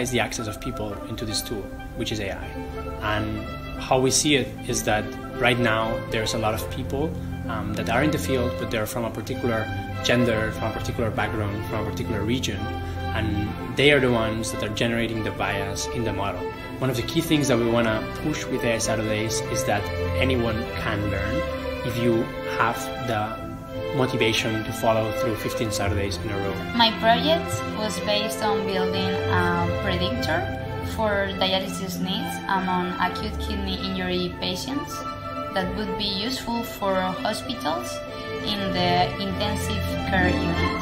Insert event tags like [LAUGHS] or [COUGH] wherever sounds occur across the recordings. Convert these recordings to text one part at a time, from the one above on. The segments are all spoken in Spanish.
is the access of people into this tool, which is AI. And how we see it is that right now there's a lot of people um, that are in the field, but they're from a particular gender, from a particular background, from a particular region, and they are the ones that are generating the bias in the model. One of the key things that we want to push with AI Saturdays is that anyone can learn if you have the motivation to follow through 15 Saturdays in a row. My project was based on building a predictor for dialysis needs among acute kidney injury patients that would be useful for hospitals in the intensive care unit.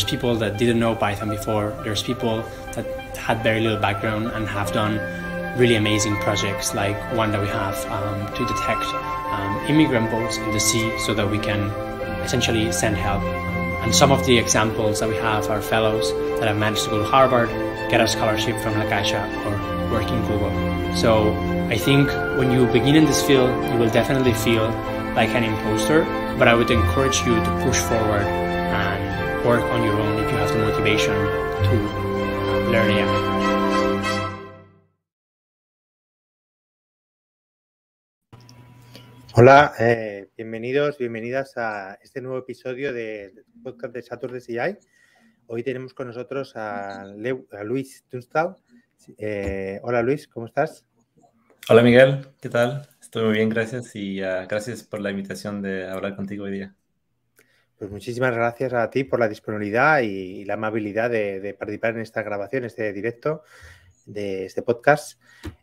There's people that didn't know Python before. There's people that had very little background and have done really amazing projects like one that we have um, to detect um, immigrant boats in the sea so that we can essentially send help. And some of the examples that we have are fellows that have managed to go to Harvard, get a scholarship from La Caixa, or work in Google. So I think when you begin in this field, you will definitely feel like an imposter, but I would encourage you to push forward work Hola, eh, bienvenidos, bienvenidas a este nuevo episodio del podcast de Saturday CI. Hoy tenemos con nosotros a, Luis Tunstall. Eh, hola Luis, ¿cómo estás? Hola Miguel, ¿qué tal? Estoy muy bien, gracias y ah, gracias por la invitación de hablar contigo hoy día. Pues muchísimas gracias a ti por la disponibilidad y la amabilidad de, participar en esta grabación, este directo de este podcast.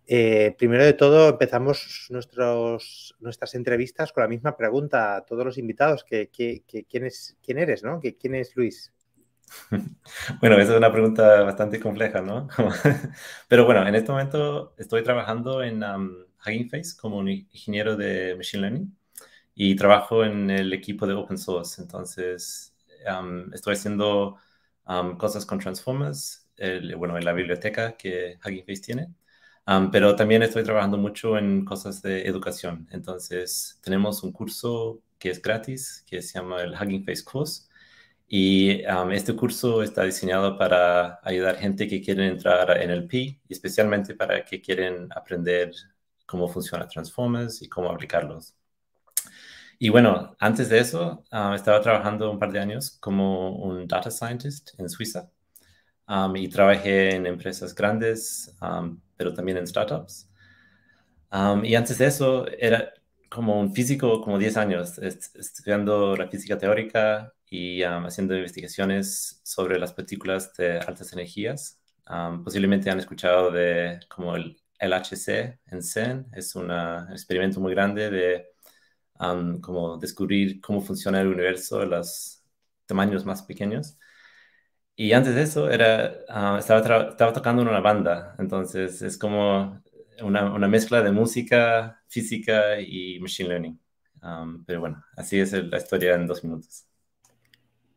Eh, primero de todo, empezamos nuestras entrevistas con la misma pregunta a todos los invitados, ¿quién, quién eres, ¿no? ¿Quién es Luis? [LAUGHS] Bueno, esa es una pregunta bastante compleja, ¿no? [LAUGHS] Pero bueno, en este momento estoy trabajando en um, Hugging Face como un ingeniero de Machine Learning y trabajo en el equipo de open source. Entonces, estoy haciendo cosas con Transformers, bueno, en la biblioteca que Hugging Face tiene, pero también estoy trabajando mucho en cosas de educación. Entonces, tenemos un curso que es gratis, que se llama el Hugging Face Course. Y este curso está diseñado para ayudar gente que quiere entrar en el y especialmente para que quieren aprender cómo funciona Transformers y cómo aplicarlos. Y bueno, antes de eso, ah, estaba trabajando un par de años como un data scientist en Suiza y trabajé en empresas grandes, pero también en startups. y antes de eso, era como un físico, como 10 años, estudiando la física teórica y haciendo investigaciones sobre las partículas de altas energías. posiblemente han escuchado de como el LHC en CERN, es un experimento muy grande de como descubrir cómo funciona el universo en los tamaños más pequeños. Y antes de eso era, ah, estaba, estaba tocando en una banda, entonces es como una, mezcla de música, física y machine learning. pero bueno, así es la historia en dos minutos.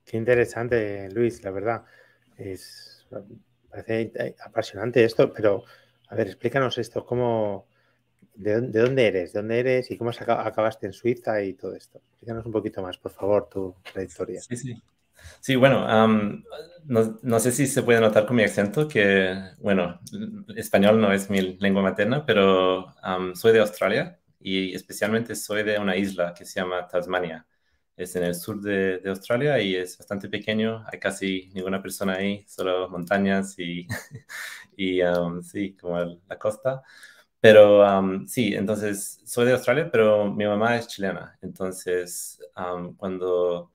Qué interesante, Luis, la verdad. Es, parece eh, apasionante esto, pero a ver, explícanos esto, ¿cómo, ¿De, dónde eres? ¿De dónde eres? ¿Y cómo acabaste en Suiza y todo esto? Explícanos un poquito más, por favor, tu trayectoria. Sí, sí. Sí, bueno, no, sé si se puede notar con mi acento que, bueno, español no es mi lengua materna, pero soy de Australia y especialmente soy de una isla que se llama Tasmania. Es en el sur de, Australia y es bastante pequeño, hay casi ninguna persona ahí, solo montañas y, [LAUGHS] sí, como la costa. Pero sí, entonces soy de Australia, pero mi mamá es chilena. Entonces, cuando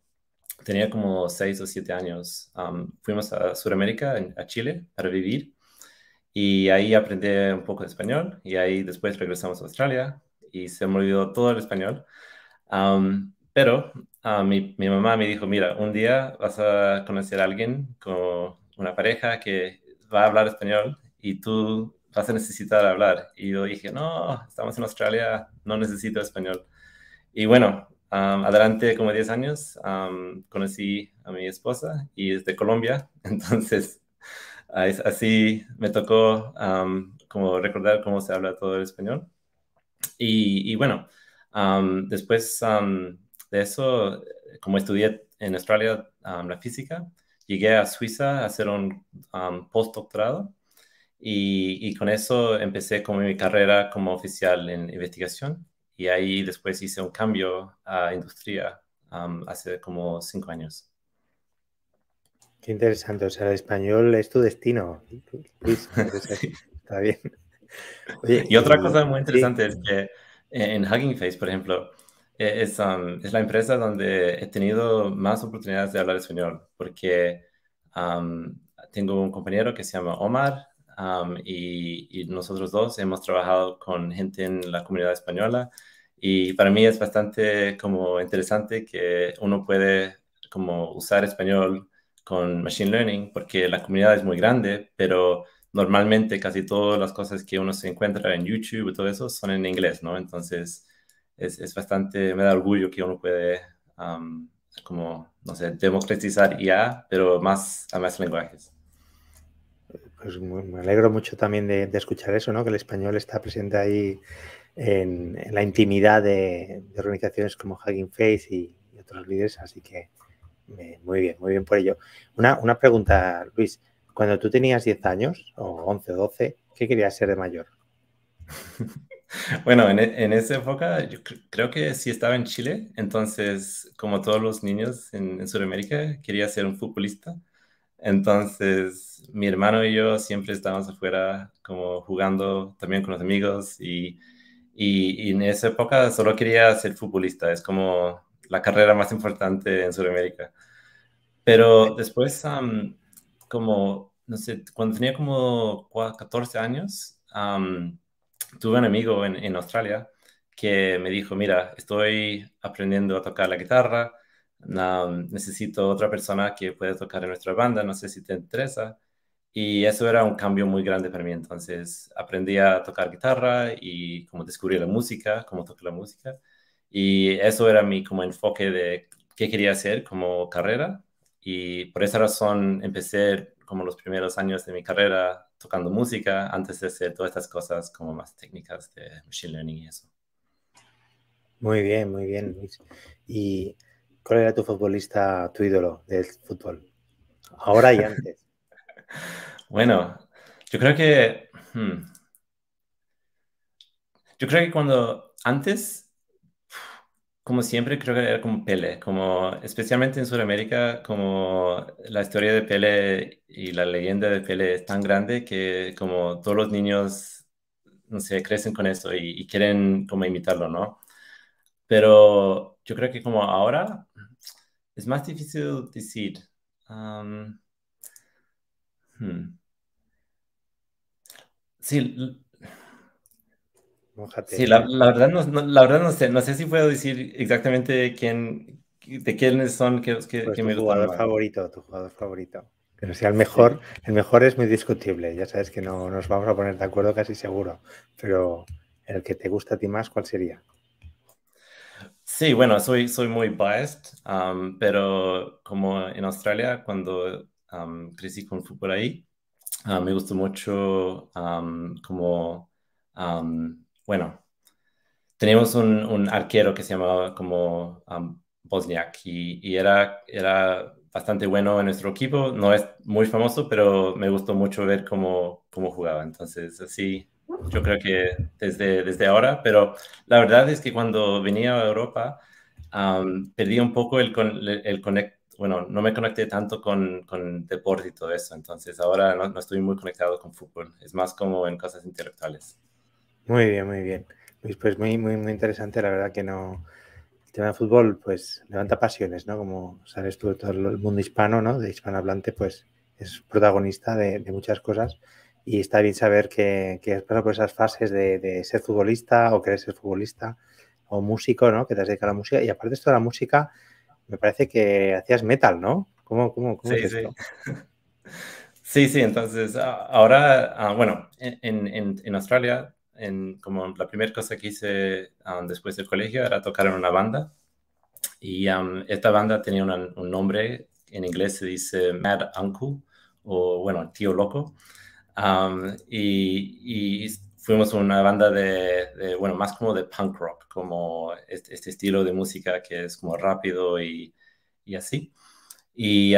tenía como seis o siete años, fuimos a Sudamérica, a Chile, para vivir. Y ahí aprendí un poco de español. Y ahí después regresamos a Australia y se me olvidó todo el español. pero ah, mi, mamá me dijo, mira, un día vas a conocer a alguien, con una pareja que va a hablar español y tú vas a necesitar hablar. Y yo dije, no, estamos en Australia, no necesito español. Y bueno, adelante como 10 años, conocí a mi esposa y es de Colombia, [LAUGHS] entonces así me tocó como recordar cómo se habla todo el español. Y, y bueno, después de eso, como estudié en Australia la física, llegué a Suiza a hacer un postdoctorado y, con eso empecé como mi carrera como oficial en investigación y ahí después hice un cambio a industria hace como cinco años. Qué interesante, o sea, el español es tu destino. [LAUGHS] Está bien. y otra cosa muy interesante es que en Hugging Face, por ejemplo, e-, es, la empresa donde he tenido más oportunidades de hablar español, porque tengo un compañero que se llama Omar, y, nosotros dos hemos trabajado con gente en la comunidad española y para mí es bastante como interesante que uno puede como usar español con Machine Learning porque la comunidad es muy grande, pero normalmente casi todas las cosas que uno se encuentra en YouTube y todo eso son en inglés, ¿no? Entonces es, es bastante, me da orgullo que uno puede como, no sé, democratizar ya, pero más a más lenguajes pues me alegro mucho también de, escuchar eso, ¿no? Que el español está presente ahí en, la intimidad de, organizaciones como Hugging Face y, otros líderes, así que muy bien, muy bien por ello. Una, pregunta, Luis. Cuando tú tenías 10 años, o 11 o 12, ¿qué querías ser de mayor? [LAUGHS] Bueno, en, e, en, esa época yo creo que si estaba en Chile, entonces como todos los niños en Sudamérica quería ser un futbolista entonces, mi hermano y yo siempre estábamos afuera como jugando también con los amigos y, en esa época solo quería ser futbolista, es como la carrera más importante en Sudamérica. Pero después, como, no sé, cuando tenía como 14 años, tuve un amigo en Australia que me dijo, mira, estoy aprendiendo a tocar la guitarra necesito otra persona que pueda tocar en nuestra banda, no sé si te interesa. Y eso era un cambio muy grande para mí. Entonces aprendí a tocar guitarra y como descubrí la música, cómo tocar la música. Y eso era mi como enfoque de qué quería hacer como carrera. Y por esa razón empecé como los primeros años de mi carrera tocando música antes de hacer todas estas cosas como más técnicas de machine learning y eso. Muy bien, muy bien, Luis. Y ¿Cuál era tu futbolista, tu ídolo del fútbol? Ahora y antes. [LAUGHS] bueno, yo creo que. Hmm. yo creo que cuando. Antes. Como siempre, creo que era como Pele, como especialmente en Sudamérica, como la historia de Pele y la leyenda de Pele es tan grande que como todos los niños, no sé, crecen con eso y, y quieren como imitarlo, ¿no? Pero yo creo que como ahora mm, es más difícil decir. Hmm. Sí, la, verdad no, la verdad no sé, no sé si puedo decir exactamente quién, de quiénes son que, que, pues tu jugador favorito, tu jugador favorito. Pero si el mejor, el mejor es muy discutible, ya sabes que no nos vamos a poner de acuerdo casi seguro, pero el que te gusta a ti más, ¿cuál sería? Sí, bueno, soy, soy muy biased, pero como en Australia, cuando crecí con fútbol ahí, ah, me gustó mucho como, bueno, teníamos un, un, arquero que se llamaba como Bosniak y, y, era, era bastante bueno en nuestro equipo, no es muy famoso, pero me gustó mucho ver cómo, cómo jugaba, entonces así yo creo que desde, desde ahora, pero la verdad es que cuando venía a Europa perdí un poco el, el bueno, no me conecté tanto con, con deporte y todo eso, entonces ahora no, estoy muy conectado con fútbol, es más como en cosas intelectuales. Muy bien, muy bien. Luis, pues muy, muy, muy interesante, la verdad que no... El tema de fútbol, pues levanta pasiones, ¿no? Como sabes tú, todo el mundo hispano, ¿no? De hispanohablante, pues es protagonista de, de muchas cosas y está bien saber que, que has pasado por esas fases de, ser futbolista o querer ser futbolista o músico, ¿no? Que te has dedicado a la música. Y aparte de esto de la música, me parece que hacías metal, ¿no? ¿Cómo, cómo, cómo sí, [LAUGHS] Sí. sí. entonces ahora, ah, bueno, en, Australia, como la primera cosa que hice ah, después del colegio era tocar en una banda. Y esta banda tenía un nombre, en inglés se dice Mad Uncle, o bueno, Tío Loco y, fuimos una banda de, bueno, más como de punk rock, como este, este, estilo de música que es como rápido y, y así. Y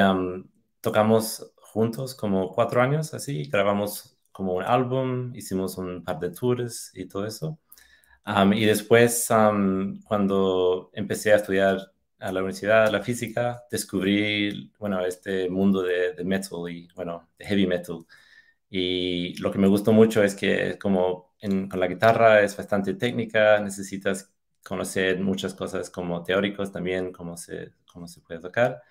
tocamos juntos como cuatro años así, grabamos como un álbum, hicimos un par de tours y todo eso. y después, cuando empecé a estudiar a la universidad la física, descubrí, bueno, este mundo de, de metal y, bueno, de heavy metal. Y lo que me gustó mucho es que como en, con la guitarra es bastante técnica, necesitas conocer muchas cosas como teóricos también, cómo se, cómo se puede tocar.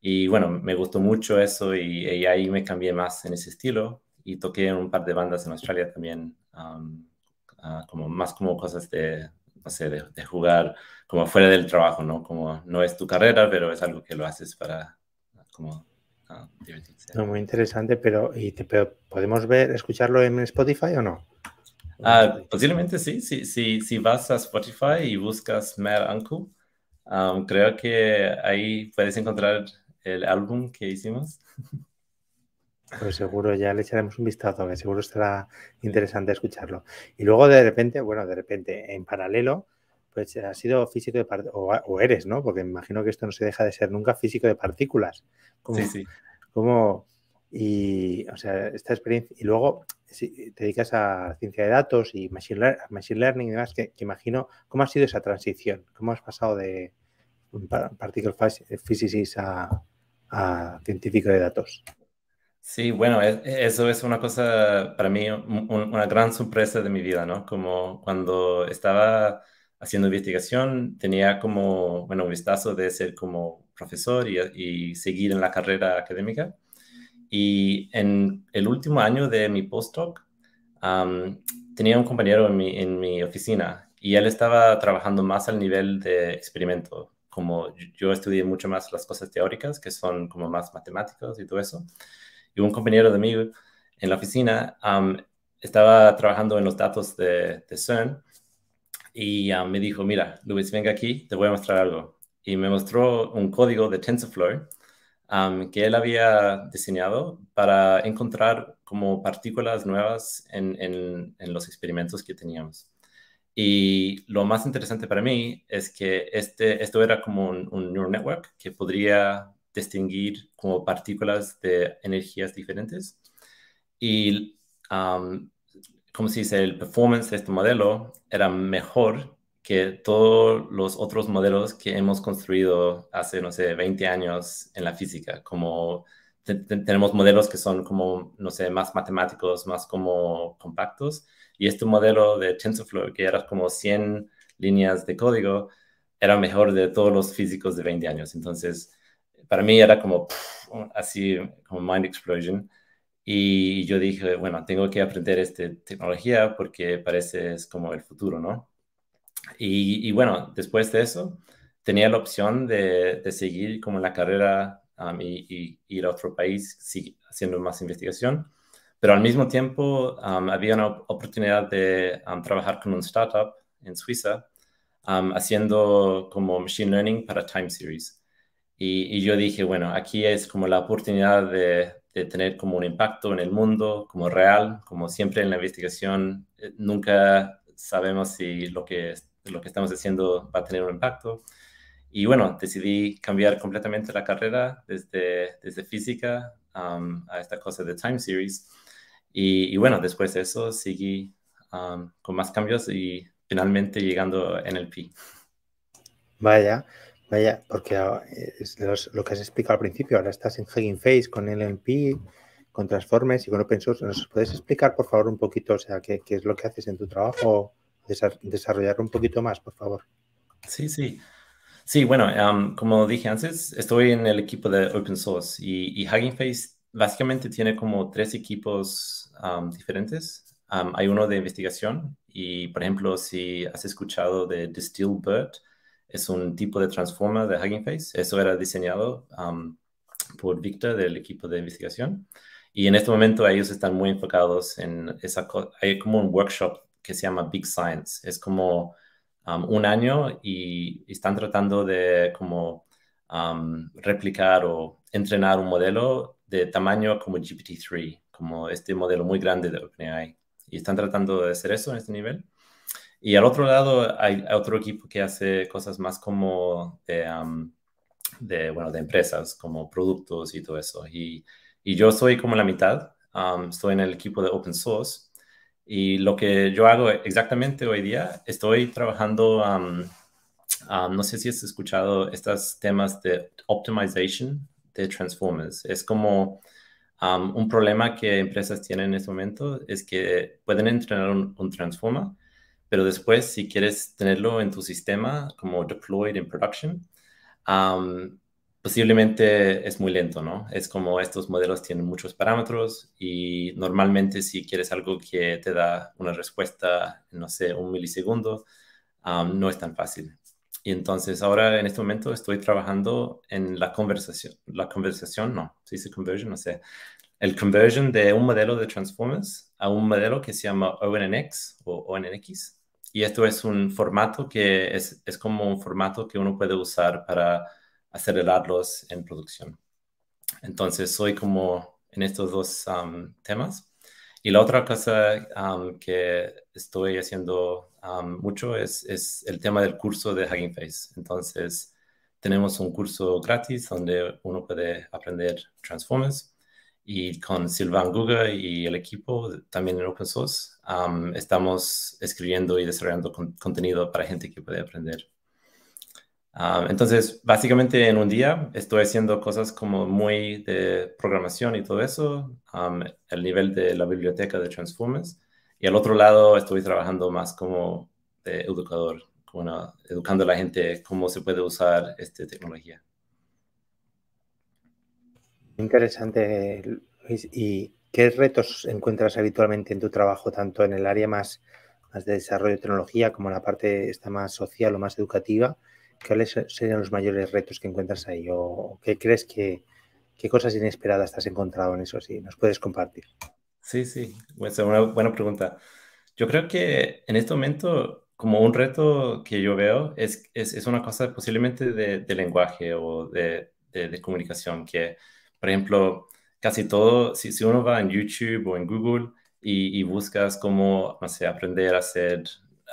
Y bueno, me gustó mucho eso y, ahí me cambié más en ese estilo y toqué en un par de bandas en Australia también, ah, como más como cosas de, no sé, de, jugar como fuera del trabajo, ¿no? Como no es tu carrera, pero es algo que lo haces para como muy interesante, pero, ¿podemos ver, escucharlo en Spotify o no? Ah, posiblemente sí, si, sí, sí, vas a Spotify y buscas Mer Anku, um, creo que ahí puedes encontrar el álbum que hicimos. [LAUGHS] Pues seguro ya le echaremos un vistazo, que seguro estará interesante escucharlo. Y luego de repente, bueno, de repente, en paralelo, pues has sido físico de o, o, eres, ¿no? Porque imagino que esto no se deja de ser nunca físico de partículas. sí, sí. ¿Cómo? y, o sea, esta experiencia. Y luego si te dedicas a ciencia de datos y machine, machine learning y demás, que, imagino, ¿cómo ha sido esa transición? ¿Cómo has pasado de particle physicist a, a científico de datos? Sí, bueno, e, eso es una cosa para mí, una gran sorpresa de mi vida, ¿no? Como cuando estaba haciendo investigación, tenía como, bueno, un vistazo de ser como profesor y, seguir en la carrera académica. Y en el último año de mi postdoc, tenía un compañero en mi, en mi oficina y él estaba trabajando más al nivel de experimento, como yo estudié mucho más las cosas teóricas, que son como más matemáticas y todo eso. Y un compañero de mí en la oficina estaba trabajando en los datos de, de CERN y ah, me dijo, mira, Luis, venga aquí, te voy a mostrar algo. Y me mostró un código de TensorFlow que él había diseñado para encontrar como partículas nuevas en, en, los experimentos que teníamos. Y lo más interesante para mí es que este, esto era como un, neural network que podría distinguir como partículas de energías diferentes. Y como se dice, el performance de este modelo era mejor que todos los otros modelos que hemos construido hace, no sé, 20 años en la física, como tenemos modelos que son como, no sé, más matemáticos, más como compactos, y este modelo de TensorFlow, que era como 100 líneas de código, era mejor de todos los físicos de 20 años. Entonces, para mí era como así, como mind explosion. Y yo dije, bueno, tengo que aprender esta tecnología porque parece es como el futuro, ¿no? Y, y bueno, después de eso, tenía la opción de, de seguir como la carrera um, y, y, ir a otro país haciendo más investigación, pero al mismo tiempo um, había una oportunidad de um, trabajar con un startup en Suiza haciendo como machine learning para time series. Y, y, yo dije, bueno, aquí es como la oportunidad de, de tener como un impacto en el mundo, como real, como siempre en la investigación, eh, nunca sabemos si lo que, lo que estamos haciendo va a tener un impacto. Y bueno, decidí cambiar completamente la carrera desde, desde física um, a esta cosa de time series. Y, bueno, después de eso seguí um, con más cambios y finalmente llegando el NLP. Vaya, Vaya, porque ah, lo que has explicado al principio, ahora estás en Hugging Face con LMP, con Transformers y con Open Source. ¿Nos puedes explicar, por favor, un poquito, o sea, qué, es lo que haces en tu trabajo? desarrollar desarrollarlo un poquito más, por favor. Sí, sí. Sí, bueno, como dije antes, estoy en el equipo de Open Source y, y Hugging Face básicamente tiene como tres equipos diferentes. hay uno de investigación y, por ejemplo, si has escuchado de Bird, es un tipo de transforma de Hugging Face. Eso era diseñado um, por Victor del equipo de investigación. Y en este momento ellos están muy enfocados en esa Hay como un workshop que se llama Big Science. Es como um, un año y, están tratando de como um, replicar o entrenar un modelo de tamaño como GPT-3, como este modelo muy grande de OpenAI. Y están tratando de hacer eso en este nivel. Y al otro lado hay otro equipo que hace cosas más como de, de, bueno, de empresas, como productos y todo eso. Y, y yo soy como la mitad, estoy en el equipo de open source. Y lo que yo hago exactamente hoy día, estoy trabajando, no sé si has escuchado estos temas de optimization de Transformers. Es como un problema que empresas tienen en este momento, es que pueden entrenar un, un Transformer pero después, si quieres tenerlo en tu sistema como deployed en production, posiblemente es muy lento, ¿no? Es como estos modelos tienen muchos parámetros y normalmente si quieres algo que te da una respuesta, no sé, un milisegundo, no es tan fácil. Y entonces ahora en este momento estoy trabajando en la conversación, la conversación, no, se dice conversion, no sé, el conversion de un modelo de Transformers a un modelo que se llama ONNX o ONNX y esto es un formato que es, como un formato que uno puede usar para acelerarlos en producción. Entonces, soy como en estos dos temas. Y la otra cosa que estoy haciendo mucho es, es, el tema del curso de Hugging Face. Entonces, tenemos un curso gratis donde uno puede aprender Transformers. Y con Silvan Guga y el equipo, también en open source, estamos escribiendo y desarrollando contenido para gente que puede aprender. entonces, básicamente en un día estoy haciendo cosas como muy de programación y todo eso, el nivel de la biblioteca de Transformers. Y al otro lado estoy trabajando más como educador, educando a la gente cómo se puede usar esta tecnología. Interesante, Luis. Y ¿Qué retos encuentras habitualmente en tu trabajo, tanto en el área más, más de desarrollo de tecnología como en la parte esta más social o más educativa? ¿Cuáles serían los mayores retos que encuentras ahí? ¿O qué crees que, qué cosas inesperadas te has encontrado en eso? Si nos puedes compartir. Sí, sí, es una buena pregunta. Yo creo que en este momento, como un reto que yo veo, es, es, es una cosa posiblemente de, lenguaje o de, de comunicación, que, por ejemplo, casi todo, si, uno va en YouTube o en Google y, buscas cómo, aprender a hacer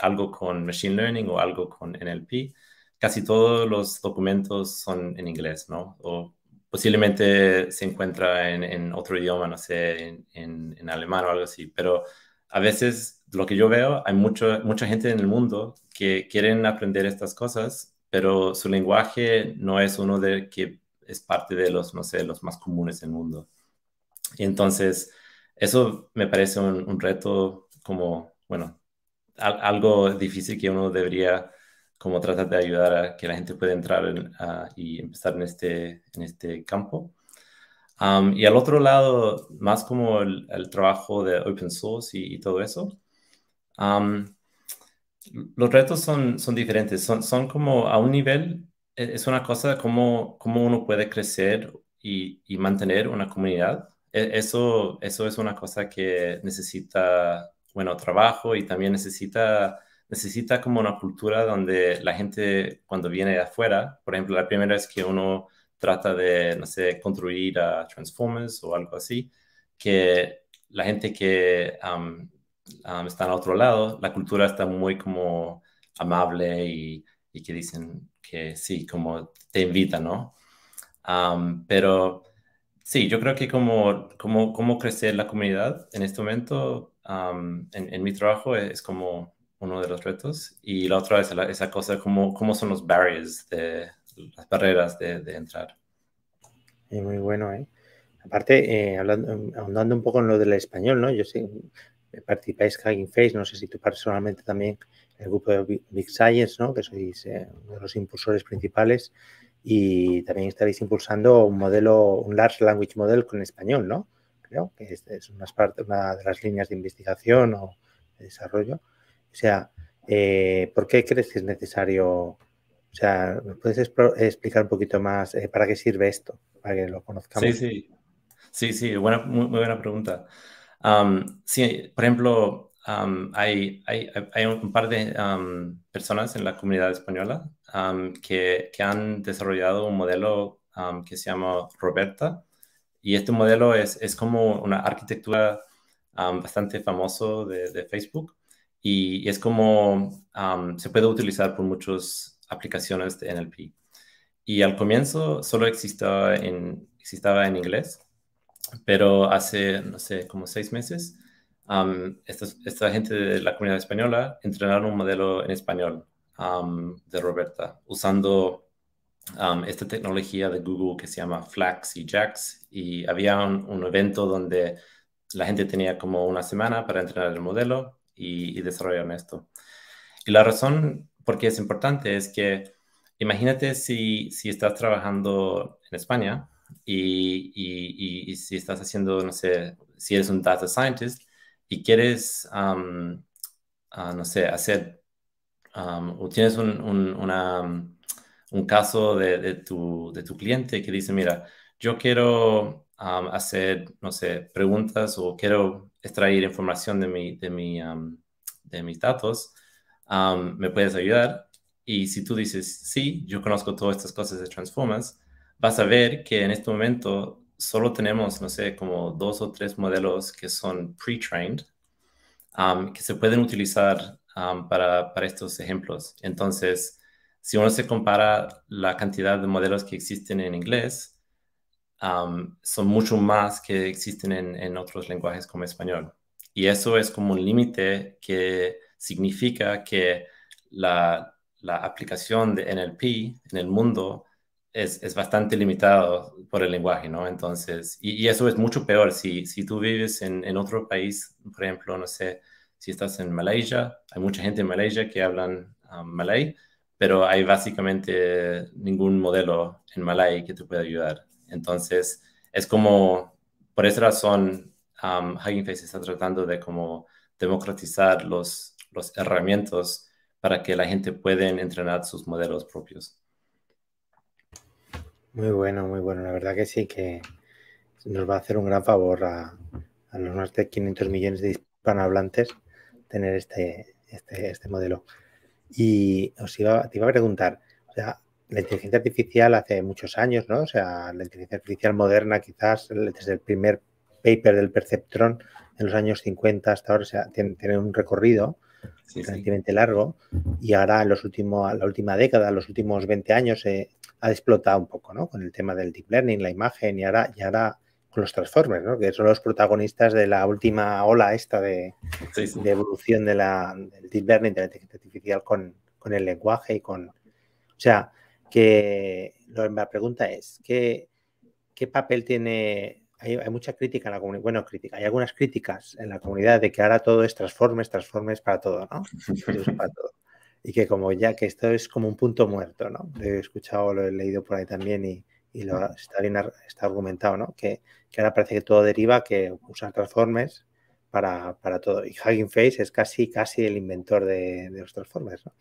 algo con Machine Learning o algo con NLP, casi todos los documentos son en inglés, ¿no? O posiblemente se encuentra en, otro idioma, no sé, en, alemán o algo así, pero a veces lo que yo veo, hay mucha gente en el mundo que quieren aprender estas cosas, pero su lenguaje no es uno de que es parte de los, no sé, los más comunes del mundo. Y entonces, eso me parece un, reto como, bueno, algo difícil que uno debería como tratar de ayudar a que la gente pueda entrar y empezar en este, en este campo. y al otro lado, más como el, trabajo de open source y, todo eso, los retos son, son diferentes, son, son como a un nivel, e, es una cosa como cómo uno puede crecer y, mantener una comunidad e-, eso, eso es una cosa que necesita, bueno, trabajo y también necesita, necesita como una cultura donde la gente cuando viene de afuera, por ejemplo, la primera vez que uno trata de, no sé, construir a Transformers o algo así, que la gente que está en otro lado, la cultura está muy como amable y, que dicen que sí, como te invita ¿no? pero Sí, yo creo que como, como, crecer la comunidad en este momento, en, mi trabajo, es, como uno de los retos. Y la otra es esa cosa, como, cómo son los barriers, de, las barreras de, entrar. Y muy bueno, ¿eh? Aparte, eh, hablando, em, ahondando un poco en lo del español, ¿no? Yo sé, eh, participáis en Face, no sé si tú personalmente también, el grupo de Big Science, ¿no? Que sois eh, uno de los impulsores principales y también estaréis impulsando un modelo, un Large Language Model con español, ¿no? Creo que es, una, parte, una de las líneas de investigación o de desarrollo. O sea, eh, ¿por qué crees que es necesario? O sea, ¿me puedes explicar un poquito más eh, para qué sirve esto? Para que lo conozcamos. Sí, sí. Sí, sí, buena, muy, buena pregunta. sí, por ejemplo, hay, un par de personas en la comunidad española que, han desarrollado un modelo que se llama Roberta. Y este modelo es, como una arquitectura bastante famoso de, Facebook. Y, es como se puede utilizar por muchas aplicaciones de NLP. Y al comienzo solo existía en, existaba en inglés, pero hace, no sé, como seis meses Um, esta, gente de la comunidad española entrenaron un modelo en español um, de Roberta, usando um, esta tecnología de Google que se llama Flax y Jax. Y había un, evento donde la gente tenía como una semana para entrenar el modelo y, y desarrollaron esto. Y la razón por qué es importante es que imagínate si, si estás trabajando en España y, y, y, si estás haciendo, no sé, si eres un data scientist y quieres, ah, no sé, hacer, o tienes un, un, una, um, un caso de, tu, de, tu, cliente que dice, mira, yo quiero hacer, no sé, preguntas o quiero extraer información de, mi, de, mi, de mis datos, ¿me puedes ayudar? Y si tú dices, sí, yo conozco todas estas cosas de Transformers, vas a ver que en este momento solo tenemos, no sé, como dos o tres modelos que son pre-trained, um, que se pueden utilizar um, para, estos ejemplos. Entonces, si uno se compara la cantidad de modelos que existen en inglés, um, son mucho más que existen en, otros lenguajes como español. Y eso es como un límite que significa que la, la aplicación de NLP en el mundo es, bastante limitado por el lenguaje, ¿no? Entonces, y, eso es mucho peor si, tú vives en, otro país, por ejemplo, no sé, si estás en Malaysia, hay mucha gente en Malaysia que hablan um, malay, pero hay básicamente ningún modelo en malay que te pueda ayudar. Entonces, es como, por esa razón, um, Hugging Face está tratando de como democratizar los, los herramientas para que la gente pueda entrenar sus modelos propios. Muy bueno, muy bueno. La verdad que sí, que nos va a hacer un gran favor a, los más de 500 millones de hispanohablantes tener este, este, este modelo. Y os iba, te iba a preguntar, o sea, la inteligencia artificial hace muchos años, ¿no? O sea, la inteligencia artificial moderna quizás desde el primer paper del perceptrón en los años 50 hasta ahora, o sea, tiene, un recorrido relativamente largo y ahora en los últimos, la última década, los últimos 20 años, eh, ha explotado un poco, ¿no? Con el tema del deep learning, la imagen y ahora, y ahora con los Transformers, ¿no? Que son los protagonistas de la última ola esta de, evolución de la, del deep learning, de la inteligencia artificial con, el lenguaje y con... O sea, que la pregunta es, ¿qué, qué papel tiene... Hay, mucha crítica en la comunidad, bueno, crítica, hay algunas críticas en la comunidad de que ahora todo es transformes, transformes para todo, ¿no? [LAUGHS] para todo y que como ya que esto es como un punto muerto, ¿no? he escuchado, lo he leído por ahí también y, lo, está bien está argumentado, ¿no? Que, ahora parece que todo deriva que usar Transformers para, todo. Y Hugging Face es casi, casi el inventor de, los Transformers, ¿no?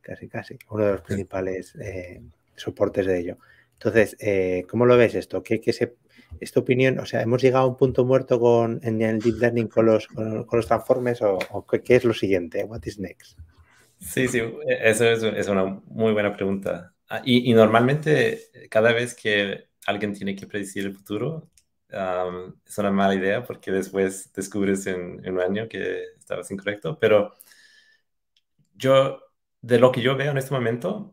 Casi, casi. Uno de los principales eh, soportes de ello. Entonces, eh, ¿cómo lo ves esto? ¿Qué, qué se, ¿Esta opinión, o sea, hemos llegado a un punto muerto con, en el deep learning con los, con, los transformes o, qué, qué, es lo siguiente? ¿What is next? Sí, sí, eso es, una muy buena pregunta. Ah, y, normalmente cada vez que alguien tiene que predecir el futuro, es una mala idea porque después descubres en, un año que estabas incorrecto, pero yo, de lo que yo veo en este momento,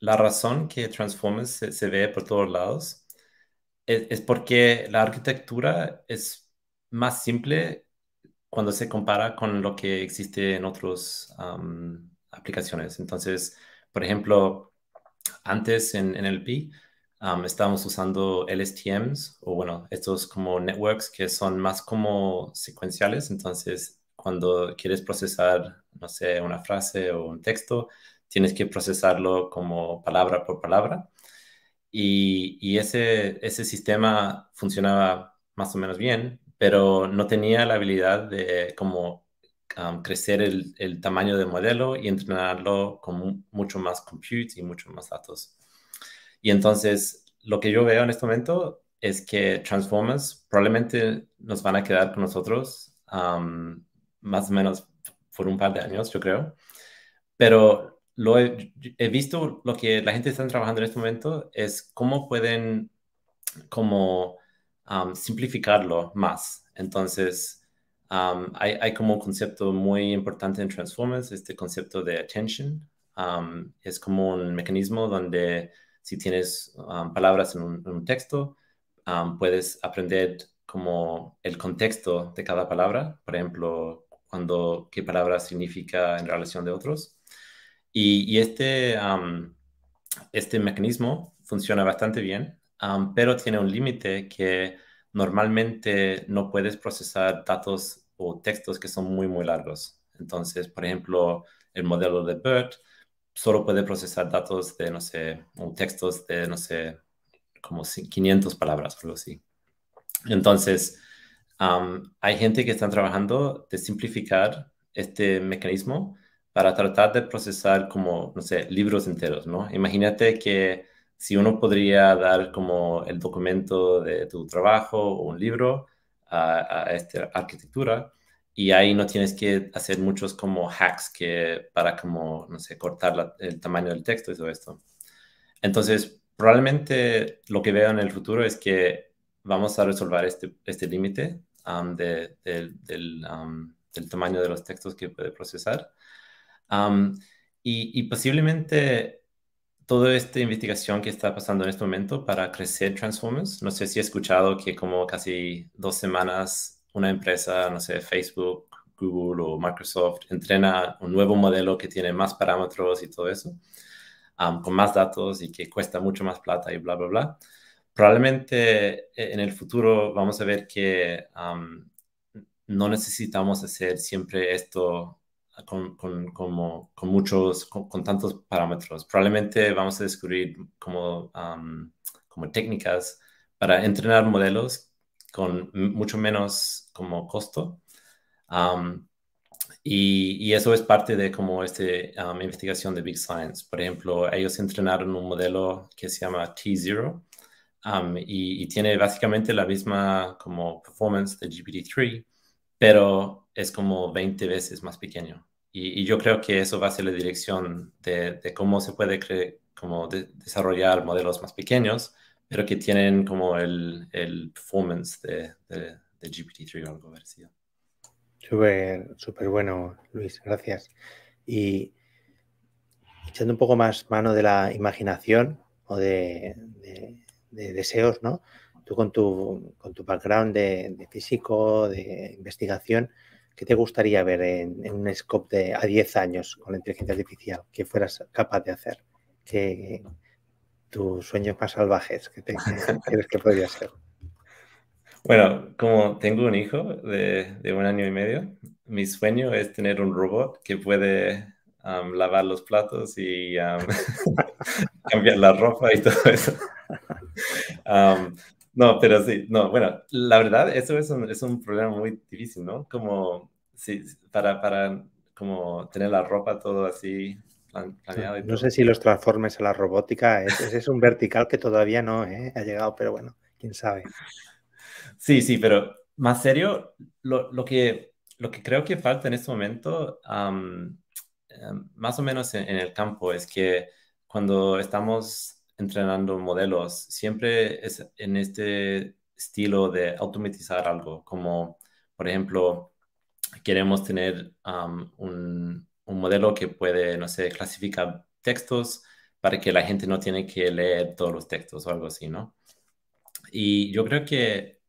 la razón que Transformers se, ve por todos lados e, es porque la arquitectura es más simple cuando se compara con lo que existe en otras aplicaciones. Entonces, por ejemplo, antes en, NLP el estábamos usando LSTMs o bueno, estos como networks que son más como secuenciales. Entonces, cuando quieres procesar, no sé, una frase o un texto, tienes que procesarlo como palabra por palabra. Y, ese sistema funcionaba más o menos bien, pero no tenía la habilidad de como crecer el, el, tamaño del modelo y entrenarlo con mucho más compute y mucho más datos. Y entonces lo que yo veo en este momento es que Transformers probablemente nos van a quedar con nosotros más o menos por un par de años, yo creo. Pero lo he, he visto lo que la gente está trabajando en este momento es cómo pueden como Um, simplificarlo más. Entonces, um, hay, como un concepto muy importante en Transformers, este concepto de attention. Um, es como un mecanismo donde si tienes palabras en un, texto, puedes aprender como el contexto de cada palabra, por ejemplo, cuando qué palabra significa en relación de otros. Y, y este, este mecanismo funciona bastante bien pero tiene un límite que normalmente no puedes procesar datos o textos que son muy, muy largos. Entonces, por ejemplo, el modelo de BERT solo puede procesar datos de, no sé, o textos de, no sé, como 500 palabras o algo así. Entonces, hay gente que está trabajando de simplificar este mecanismo para tratar de procesar como, no sé, libros enteros, ¿no? Imagínate que si uno podría dar como el documento de tu trabajo o un libro a, esta arquitectura y ahí no tienes que hacer muchos como hacks que para como, no sé, cortar el tamaño del texto y todo esto. Entonces, probablemente lo que veo en el futuro es que vamos a resolver este, este límite um, um, del, tamaño de los textos que puede procesar. Um, y posiblemente toda esta investigación que está pasando en este momento para crecer Transformers. No sé si he escuchado que como casi dos semanas una empresa, no sé, Facebook, Google o Microsoft, entrena un nuevo modelo que tiene más parámetros y todo eso, con más datos y que cuesta mucho más plata y bla, bla, bla. Probablemente eh, en el futuro vamos a ver que no necesitamos hacer siempre esto con, muchos, con, tantos parámetros. Probablemente vamos a descubrir como, como técnicas para entrenar modelos con mucho menos como costo. y, eso es parte de como esta investigación de Big Science. Por ejemplo, ellos entrenaron un modelo que se llama T0 y, y tiene básicamente la misma como performance de GPT-3, pero es como 20 veces más pequeño. Y, yo creo que eso va a ser la dirección de, cómo se puede como desarrollar modelos más pequeños, pero que tienen como el, el performance de, de GPT-3 o algo parecido. Súper, súper bueno, Luis, gracias. Y echando un poco más mano de la imaginación o de, deseos, ¿no? Tú con tu, con tu background de, físico, de investigación, ¿Qué te gustaría ver en, un scope de a 10 años con la inteligencia artificial que fueras capaz de hacer? ¿Qué, tus sueños más salvajes que, [LAUGHS] crees que podría ser? Bueno, como tengo un hijo de, un año y medio, mi sueño es tener un robot que puede um, lavar los platos y um, [LAUGHS] cambiar la ropa y todo eso. [LAUGHS] Um, no, pero sí, no, bueno, la verdad, eso es un, es problema muy difícil, ¿no? Como, sí, para, para como tener la ropa todo así no sé si los transformes a la robótica, ese es un vertical que todavía no ¿eh? ha llegado, pero bueno, quién sabe. Sí, sí, pero más serio, lo, que, lo que creo que falta en este momento, em, más o menos en el campo, es que cuando estamos entrenando modelos, siempre es en este estilo de automatizar algo, como por ejemplo, queremos tener un, un, modelo que puede, no sé, clasificar textos para que la gente no tiene que leer todos los textos o algo así, ¿no? Y yo creo que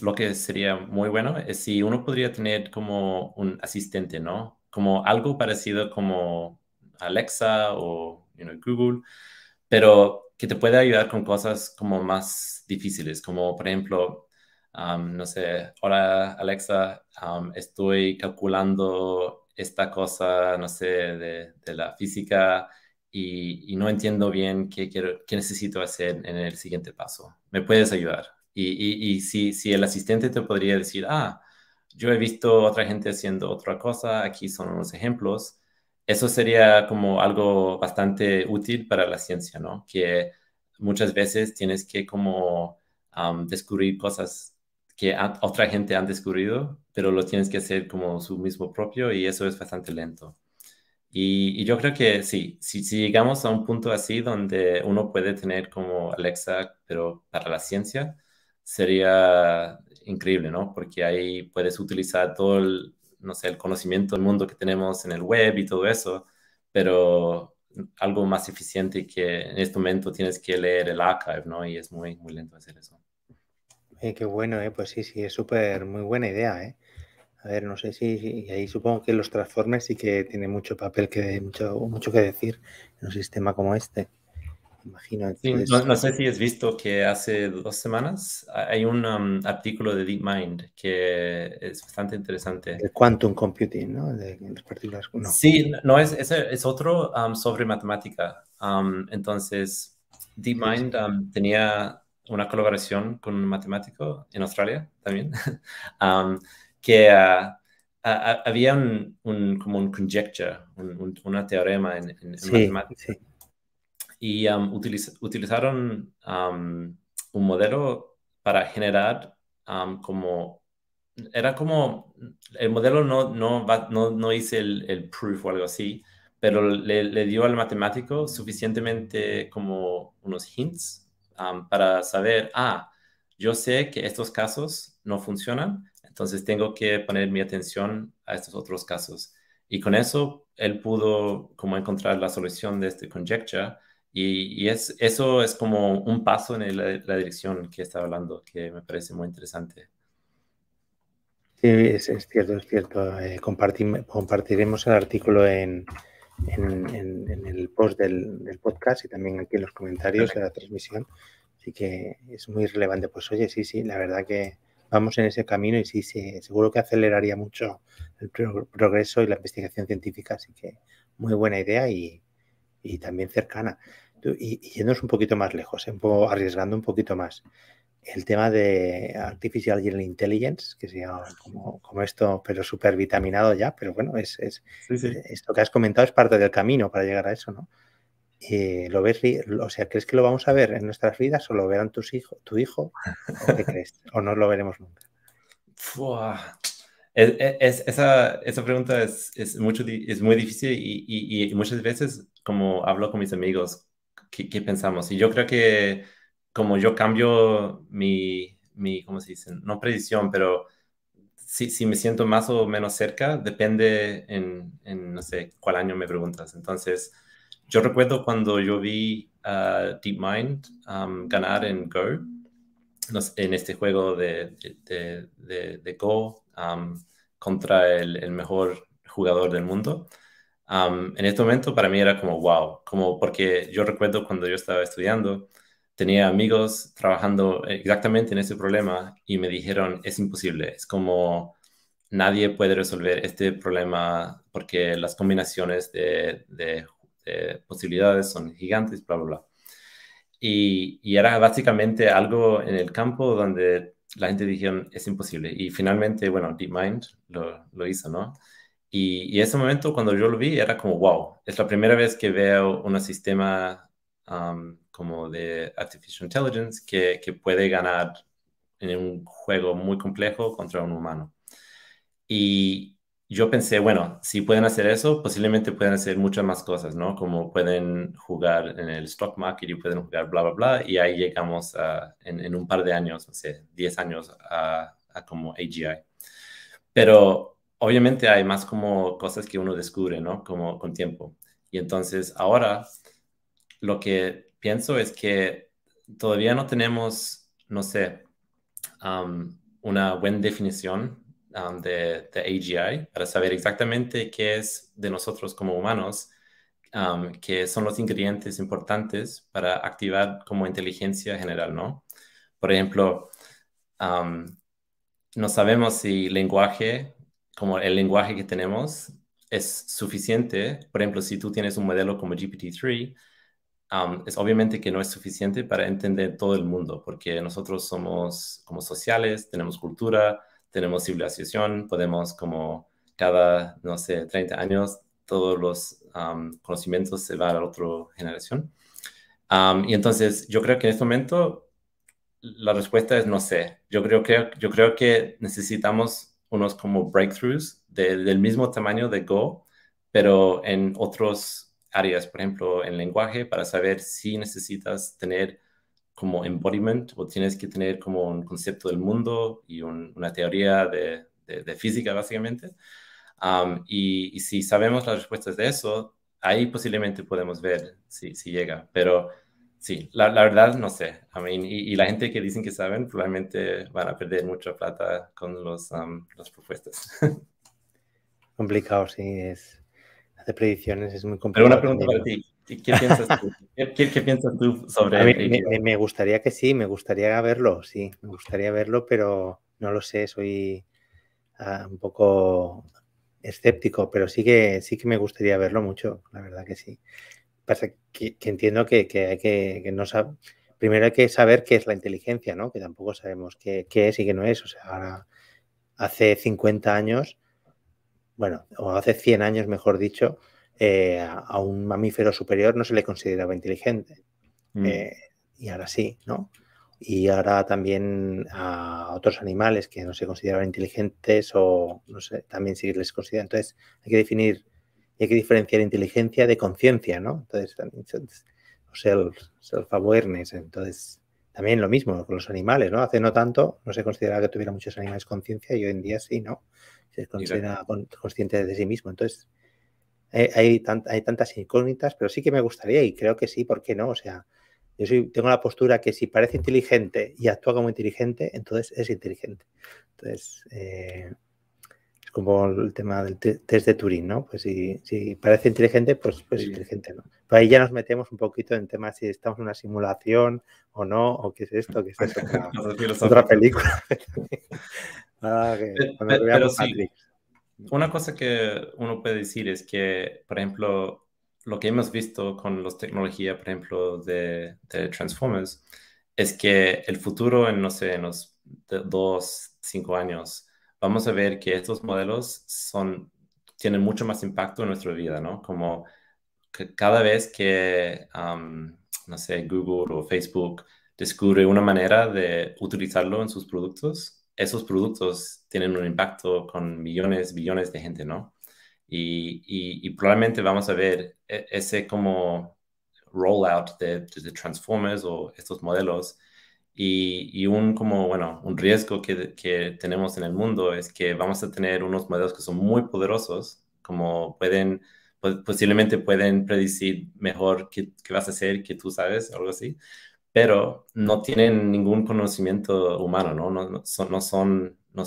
lo que sería muy bueno es si uno podría tener como un asistente, ¿no? Como algo parecido como Alexa o Google, pero que te puede ayudar con cosas como más difíciles, como por ejemplo, no sé, hola Alexa, estoy calculando esta cosa, no sé, de, la física y, no entiendo bien qué, quiero, qué necesito hacer en el siguiente paso. ¿Me puedes ayudar? Y, si, si, el asistente te podría decir, ah, yo he visto otra gente haciendo otra cosa, aquí son unos ejemplos, eso sería como algo bastante útil para la ciencia, ¿no? Que muchas veces tienes que como descubrir cosas que otra gente han descubierto, pero lo tienes que hacer como su mismo propio y eso es bastante lento. Y, yo creo que sí, si, llegamos a un punto así donde uno puede tener como Alexa, pero para la ciencia, sería increíble, ¿no? Porque ahí puedes utilizar todo el, no sé, el conocimiento del mundo que tenemos en el web y todo eso, pero algo más eficiente que en este momento tienes que leer el archive, ¿no? Y es muy, muy lento hacer eso. Eh, qué bueno, ¿eh? Pues sí, sí, es súper, muy buena idea, ¿eh? A ver, no sé si, ahí supongo que los transformes sí que tiene mucho papel que mucho, mucho que decir en un sistema como este no, sé si has visto que hace dos semanas ah, hay un um, artículo de DeepMind que es bastante interesante. El quantum computing, ¿no? De, partículas. No. Sí, no, es, es, otro um, sobre matemática. Um, entonces, DeepMind tenía una colaboración con un matemático en Australia también, [LAUGHS] que... Ah, ah, había un, como un conjecture, un, teorema en, en y utilizaron un modelo para generar como, era como, el modelo no, no, no, hice el, proof o algo así, pero le, le, dio al matemático suficientemente como unos hints para saber, ah, yo sé que estos casos no funcionan, entonces tengo que poner mi atención a estos otros casos. Y con eso, él pudo como encontrar la solución de este conjecture y, es, eso es como un paso en la dirección que estaba hablando, que me parece muy interesante. Sí, es, cierto, es cierto. Eh, compartiremos el artículo en, el post del, podcast y también aquí en los comentarios de la transmisión. Así que es muy relevante. Pues oye, sí, sí, la verdad que vamos en ese camino y sí, sí seguro que aceleraría mucho el progreso y la investigación científica. Así que muy buena idea y, y también cercana y, y yéndonos un poquito más lejos, eh, un poco, arriesgando un poquito más, el tema de Artificial General Intelligence, que se llama como, esto, pero súper vitaminado ya, pero bueno, es, es eh, esto que has comentado es parte del camino para llegar a eso, ¿no? Eh, ¿Lo ves, o sea, crees que lo vamos a ver en nuestras vidas o lo verán tus hijos, tu hijo? ¿O qué [LAUGHS] crees? ¿O no lo veremos nunca? esa, esa, pregunta es, es, mucho, es muy difícil y, y, muchas veces, como hablo con mis amigos, ¿Qué, pensamos? Y yo creo que como yo cambio mi, mi ¿cómo se dice? No predicción, pero si, me siento más o menos cerca, depende en, no sé, cuál año me preguntas. Entonces, yo recuerdo cuando yo vi a DeepMind um, ganar en Go, en este juego de, de, de, Go um, contra el, mejor jugador del mundo en este momento para mí era como wow, como porque yo recuerdo cuando yo estaba estudiando, tenía amigos trabajando exactamente en ese problema y me dijeron, es imposible, es como nadie puede resolver este problema porque las combinaciones de, posibilidades son gigantes, bla, bla, bla. Y, era básicamente algo en el campo donde la gente dijeron, es imposible. Y finalmente, bueno, DeepMind lo hizo, ¿no? Y, ese momento cuando yo lo vi era como, wow, es la primera vez que veo un sistema como de Artificial Intelligence que, puede ganar en un juego muy complejo contra un humano. Y, yo pensé, bueno, si pueden hacer eso, posiblemente pueden hacer muchas más cosas, ¿no? Como pueden jugar en el stock market y pueden jugar bla, bla, bla, y ahí llegamos a, en, un par de años, no sé, 10 años a, a como AGI. Pero obviamente hay más como cosas que uno descubre, ¿no? Como con tiempo. Y entonces ahora lo que pienso es que todavía no tenemos, no sé, una buena definición de, AGI para saber exactamente qué es de nosotros como humanos, que son los ingredientes importantes para activar como inteligencia general, ¿no? Por ejemplo, no sabemos si lenguaje como el lenguaje que tenemos es suficiente. Por ejemplo, si tú tienes un modelo como GPT-3, um, es obviamente que no es suficiente para entender todo el mundo, porque nosotros somos como sociales, tenemos cultura, tenemos civilización, podemos como cada, no sé, 30 años, todos los um, conocimientos se van a la otra generación. Um, y entonces yo creo que en este momento la respuesta es no sé. Yo creo, que yo creo que necesitamos unos como breakthroughs del mismo tamaño de Go, pero en otras áreas, por ejemplo, en lenguaje, para saber si necesitas tener como embodiment o tienes que tener como un concepto del mundo y una teoría de, de, física, básicamente. Um, y, y, si sabemos las respuestas de eso, ahí posiblemente podemos ver si, si llega, pero Sí, la, verdad no sé. y, la gente que dicen que saben probablemente van a perder mucha plata con los, um, las propuestas. [LAUGHS] Complicado, sí, es hacer predicciones es muy complicado. Pero una pregunta para ti. [LAUGHS] ¿Qué, piensas tú? sobre me, gustaría que sí, me gustaría verlo, sí, me gustaría verlo, pero no lo sé, soy ah, un poco escéptico, pero sí que sí que me gustaría verlo mucho, la verdad que sí. Pasa que, entiendo que, hay que, no Primero hay que saber qué es la inteligencia, ¿no? Que tampoco sabemos qué, es y qué no es. O sea, ahora, hace 50 años, bueno, o hace 100 años, mejor dicho, eh, a un mamífero superior no se le consideraba inteligente. Mm. Eh, y ahora sí, ¿no? Y ahora también a otros animales que no se consideraban inteligentes o no sé, también sí les consideran. Entonces, hay que definir y hay que diferenciar inteligencia de conciencia, ¿no? Entonces, o self entonces también lo mismo con los animales, ¿no? Hace no tanto no se consideraba que tuviera muchos animales conciencia y hoy en día sí, ¿no? Se considera consciente de sí mismo. Entonces, hay, tantas incógnitas, pero sí que me gustaría y creo que sí, ¿por qué no? O sea, yo tengo la postura que si parece inteligente y actúa como inteligente, entonces es inteligente. Entonces, eh, como el tema del test de Turing, ¿no? Pues si, parece inteligente, pues, pues inteligente, ¿no? Pero ahí ya nos metemos un poquito en temas si estamos en una simulación o no, o qué es esto, qué es eso, [LAUGHS] otra, película. [LAUGHS] [LAUGHS] Ah, pero, sí. Una cosa que uno puede decir es que, por ejemplo, lo que hemos visto con las tecnologías, por ejemplo, de, de, Transformers, es que el futuro en, no sé, en los dos, cinco años, vamos a ver que estos modelos son, tienen mucho más impacto en nuestra vida, ¿no? Como cada vez que, no sé, Google o Facebook descubre una manera de utilizarlo en sus productos, esos productos tienen un impacto con millones, billones de gente, ¿no? Y, probablemente vamos a ver e-, ese como rollout de Transformers o estos modelos y, un, como, bueno, un riesgo que, tenemos en el mundo es que vamos a tener unos modelos que son muy poderosos, como pueden, pues, posiblemente pueden predecir mejor qué, vas a hacer, qué tú sabes, algo así, pero no tienen ningún conocimiento humano, ¿no? No, son, no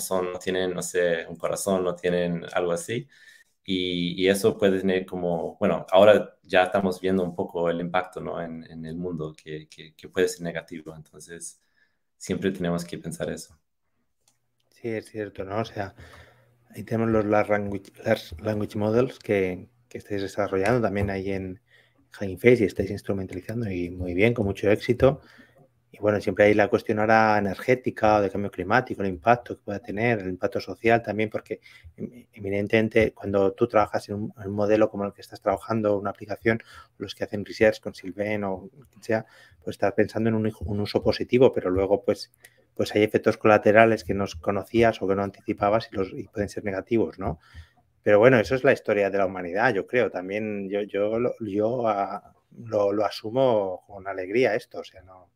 son, tienen, no sé, un corazón, no tienen algo así. Y, eso puede tener como, bueno, ahora ya estamos viendo un poco el impacto ¿no? en, el mundo que, que, puede ser negativo, entonces siempre tenemos que pensar eso. Sí, es cierto, ¿no? O sea, ahí tenemos los Large Language, language Models que, estáis desarrollando también ahí en Hugging Face y estáis instrumentalizando y muy bien, con mucho éxito. Y bueno, siempre hay la cuestión ahora energética o de cambio climático, el impacto que pueda tener, el impacto social también, porque evidentemente em, cuando tú trabajas en un, modelo como el que estás trabajando, una aplicación, los que hacen research con Silven o quien sea, pues estás pensando en un, uso positivo, pero luego pues pues hay efectos colaterales que no conocías o que no anticipabas y, los, pueden ser negativos, ¿no? Pero bueno, eso es la historia de la humanidad, yo creo. También yo, yo, lo, ah, asumo con alegría esto, o sea, no,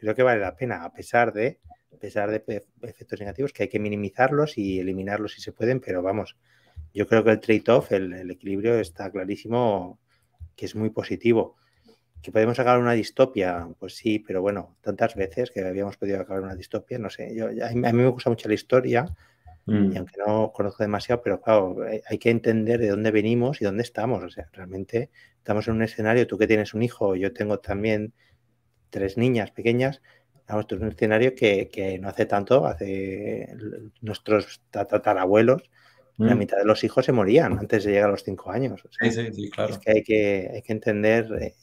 creo que vale la pena, a pesar de, a pesar de efectos negativos, que hay que minimizarlos y eliminarlos si se pueden, pero vamos, yo creo que el trade-off, el, equilibrio está clarísimo que es muy positivo. ¿Que podemos acabar una distopia? Pues sí, pero bueno, tantas veces que habíamos podido acabar una distopia, no sé. Yo, a, mí, me gusta mucho la historia, y mm. aunque no conozco demasiado, pero claro, hay, que entender de dónde venimos y dónde estamos. O sea, realmente estamos en un escenario, tú que tienes un hijo, yo tengo también tres niñas pequeñas, vamos, es un escenario que, no hace tanto, hace nuestros tatarabuelos, la mm. mitad de los hijos se morían antes de llegar a los cinco años. Es que hay que, hay que entender eh,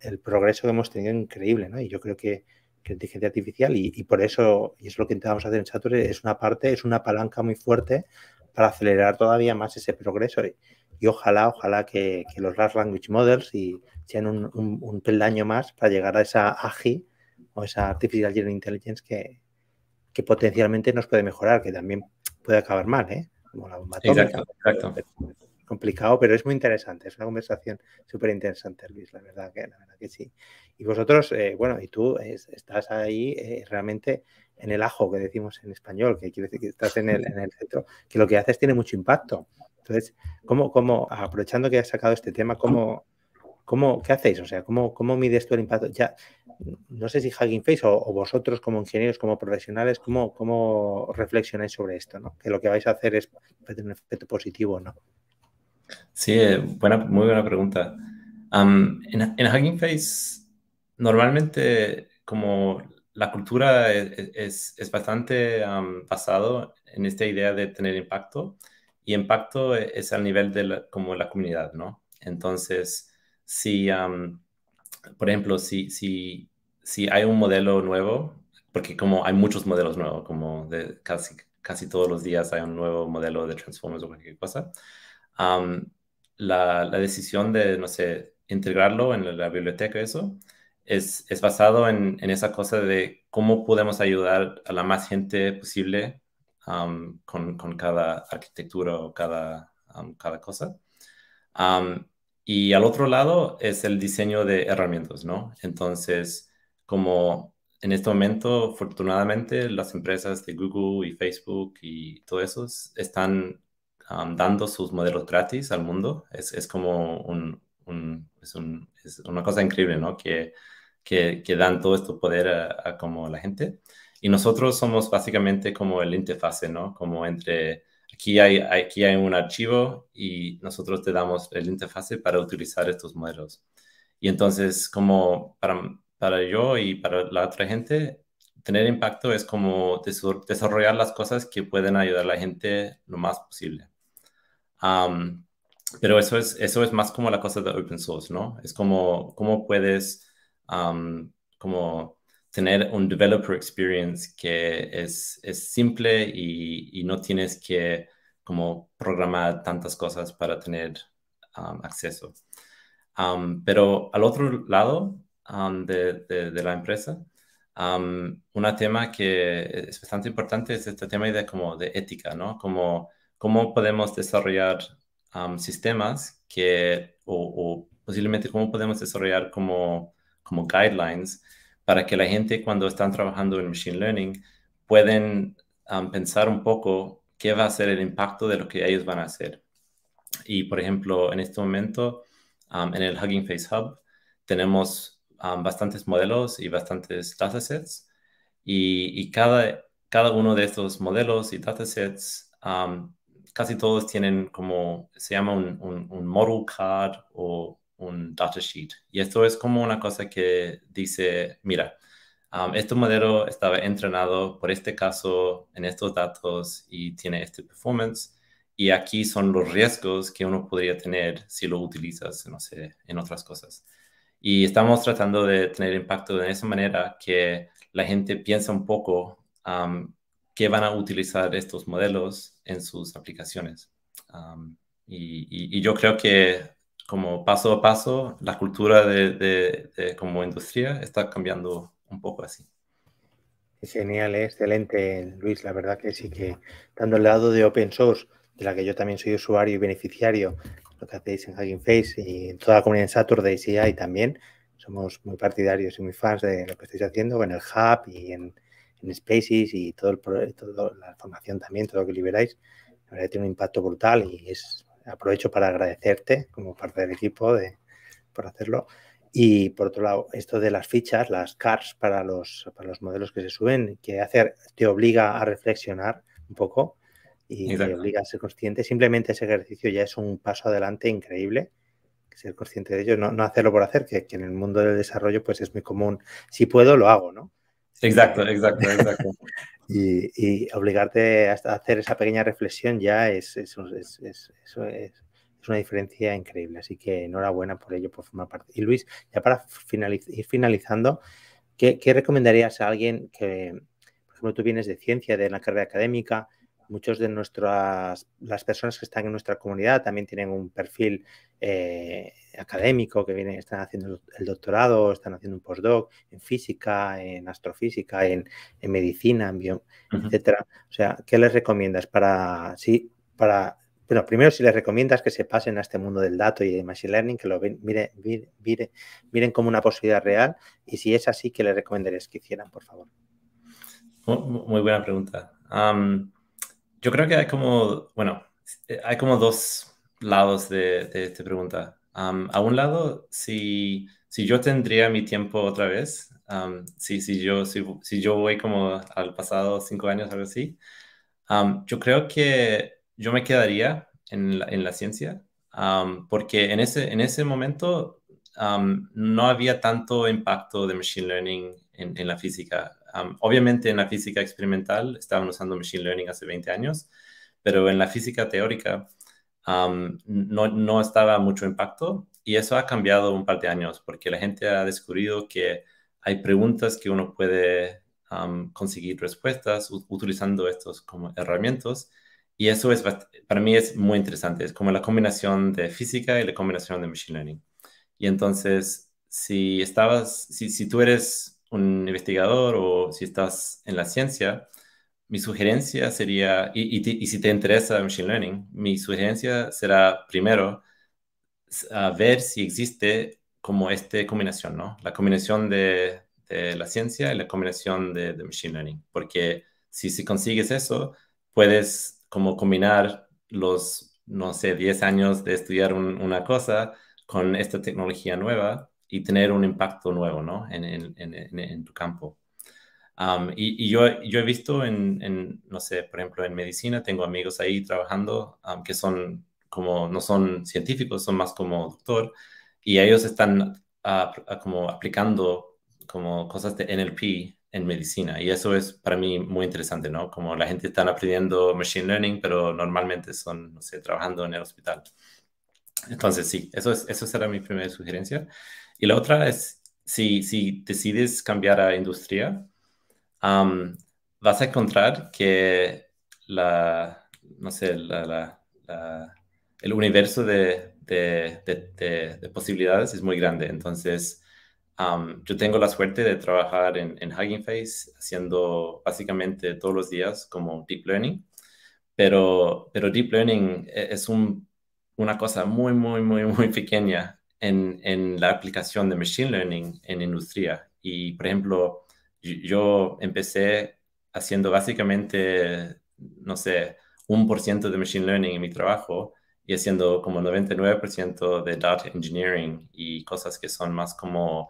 el, progreso que hemos tenido increíble, ¿no? Y yo creo que, que inteligencia artificial y, por eso, y es lo que intentamos hacer en Saturn, es una parte, es una palanca muy fuerte para acelerar todavía más ese progreso. Y, ojalá, ojalá que, los large language models y tienen un, un, peldaño más para llegar a esa AGI o esa Artificial General Intelligence que, que potencialmente nos puede mejorar, que también puede acabar mal, ¿eh? Como la bomba Exacto. complicado, pero es muy interesante. Es una conversación súper interesante, Luis, la verdad que, la verdad que sí. Y vosotros, eh, bueno, y tú estás ahí eh, realmente en el ajo que decimos en español, que quiere decir que estás en el, en el centro, que lo que haces tiene mucho impacto. Entonces, ¿cómo, cómo, aprovechando que has sacado este tema, cómo, ¿Cómo, ¿Qué hacéis? O sea, ¿cómo, ¿cómo mides tú el impacto? Ya, no sé si Hugging Face o, vosotros como ingenieros, como profesionales, ¿cómo, cómo reflexionáis sobre esto? ¿no? Que lo que vais a hacer es tener un efecto positivo o no. Sí, eh, buena, muy buena pregunta. en, en, Hugging Face, normalmente como la cultura e, e, es, es, bastante basado en esta idea de tener impacto y impacto e, es al nivel de la, como la comunidad, ¿no? Entonces, si, por ejemplo, si, si, si hay un modelo nuevo, porque como hay muchos modelos nuevos, como de casi, casi todos los días hay un nuevo modelo de Transformers o cualquier cosa, la, la, decisión de, no sé, integrarlo en la, biblioteca, eso, es, es basado en, en, esa cosa de cómo podemos ayudar a la más gente posible con, con, cada arquitectura o cada, cada cosa. Y al otro lado es el diseño de herramientas, ¿no? Entonces, como en este momento, afortunadamente, las empresas de Google y Facebook y todo eso están um, dando sus modelos gratis al mundo. Es, es como una cosa increíble, ¿no? Que, que, dan todo este poder a, a, como la gente. Y nosotros somos básicamente como el interfase, ¿no? Como entre aquí hay, aquí hay un archivo y nosotros te damos el interfase para utilizar estos modelos. Y entonces, como para, para yo y para la otra gente, tener impacto es como desarrollar las cosas que pueden ayudar a la gente lo más posible. pero eso es, eso es más como la cosa de open source, ¿no? Es como cómo puedes como tener un developer experience que es, es simple y, no tienes que como programar tantas cosas para tener um, acceso. Um, pero al otro lado um, de, de, la empresa, un tema que es bastante importante es este tema de, como de ética, ¿no? Como cómo podemos desarrollar sistemas que, o, o posiblemente cómo podemos desarrollar como, como guidelines para que la gente cuando están trabajando en Machine Learning pueden um, pensar un poco qué va a ser el impacto de lo que ellos van a hacer. Y, por ejemplo, en este momento, um, en el Hugging Face Hub, tenemos um, bastantes modelos y bastantes datasets. Y, y cada, cada uno de estos modelos y datasets, casi todos tienen como, se llama un, un, un model card o un datasheet. Y esto es como una cosa que dice, mira, um, este modelo estaba entrenado por este caso, en estos datos y tiene este performance. Y aquí son los riesgos que uno podría tener si lo utilizas, no sé, en otras cosas. Y estamos tratando de tener impacto de esa manera que la gente piensa un poco um, qué que van a utilizar estos modelos en sus aplicaciones. Um, y yo creo que como paso a paso, la cultura de, como industria está cambiando un poco así. Genial, eh, excelente, Luis. La verdad que sí que, dando el lado de open source, de la que yo también soy usuario y beneficiario, lo que hacéis en Hugging Face y en toda la comunidad de Saturday CI también, somos muy partidarios y muy fans de lo que estáis haciendo en el Hub y en, Spaces y todo el, toda la formación también, todo lo que liberáis. La verdad tiene un impacto brutal y es aprovecho para agradecerte como parte del equipo de, por hacerlo. Y por otro lado, esto de las fichas, las cars para los, los modelos que se suben, que hacer, te obliga a reflexionar un poco y te obliga a ser consciente. Simplemente ese ejercicio ya es un paso adelante increíble, ser consciente de ello, no, no hacerlo por hacer, que, que, en el mundo del desarrollo pues es muy común. Si puedo, lo hago, ¿no? Exacto, exacto, exacto. [LAUGHS] Y, obligarte a hacer esa pequeña reflexión ya es, es, es, es, una diferencia increíble. Así que enhorabuena por ello, por formar parte. Y Luis, ya para ir finalizando, ¿qué, recomendarías a alguien que, por ejemplo, tú vienes de ciencia, de la carrera académica, muchos de nuestras las personas que están en nuestra comunidad también tienen un perfil eh, académico que vienen están haciendo el doctorado están haciendo un postdoc en física en astrofísica en, medicina en etcétera o sea qué les recomiendas para sí para bueno, primero si les recomiendas que se pasen a este mundo del dato y de machine learning, que lo miren, miren, miren como una posibilidad real y si es así, ¿qué les recomendarías que hicieran, por favor? Muy buena pregunta yo creo que hay como, bueno, hay como dos lados de, esta pregunta. a un lado, si, si, yo tendría mi tiempo otra vez, si, si, yo, si, si, yo voy como al pasado cinco años, algo así, yo creo que yo me quedaría en la, ciencia, porque en ese, en ese momento no había tanto impacto de Machine Learning en, en la física obviamente en la física experimental estaban usando Machine Learning hace 20 años, pero en la física teórica no, estaba mucho impacto y eso ha cambiado un par de años porque la gente ha descubierto que hay preguntas que uno puede conseguir respuestas utilizando estos como herramientas y eso es para mí es muy interesante, es como la combinación de física y la combinación de machine learning. Y entonces, si estabas si, si tú eres un investigador o si estás en la ciencia, mi sugerencia sería, y, si te interesa Machine Learning, mi sugerencia será primero a ver si existe como esta combinación, ¿no? La combinación de, la ciencia y la combinación de, Machine Learning, porque si, si consigues eso, puedes como combinar los, no sé, 10 años de estudiar una cosa con esta tecnología nueva y tener un impacto nuevo ¿no? en, tu campo. y, yo, yo, he visto en, no sé, por ejemplo, en medicina, tengo amigos ahí trabajando que son como, no son científicos, son más como doctor, y ellos están como aplicando como cosas de NLP en medicina. Y eso es para mí muy interesante, ¿no? Como la gente está aprendiendo machine learning, pero normalmente son, no sé, trabajando en el hospital. Entonces, sí, eso, es, eso será mi primera sugerencia. Y la otra es, si, decides cambiar a industria, vas a encontrar que la, no sé, el universo de, posibilidades es muy grande. Entonces, yo tengo la suerte de trabajar en, en Hugging Face, haciendo básicamente todos los días como Deep Learning. Pero, pero Deep Learning e, es una cosa muy, muy, muy, muy pequeña en, en la aplicación de Machine Learning en industria. Y, por ejemplo, yo empecé haciendo básicamente, no sé, un por ciento de Machine Learning en mi trabajo y haciendo como 99% de Data Engineering y cosas que son más como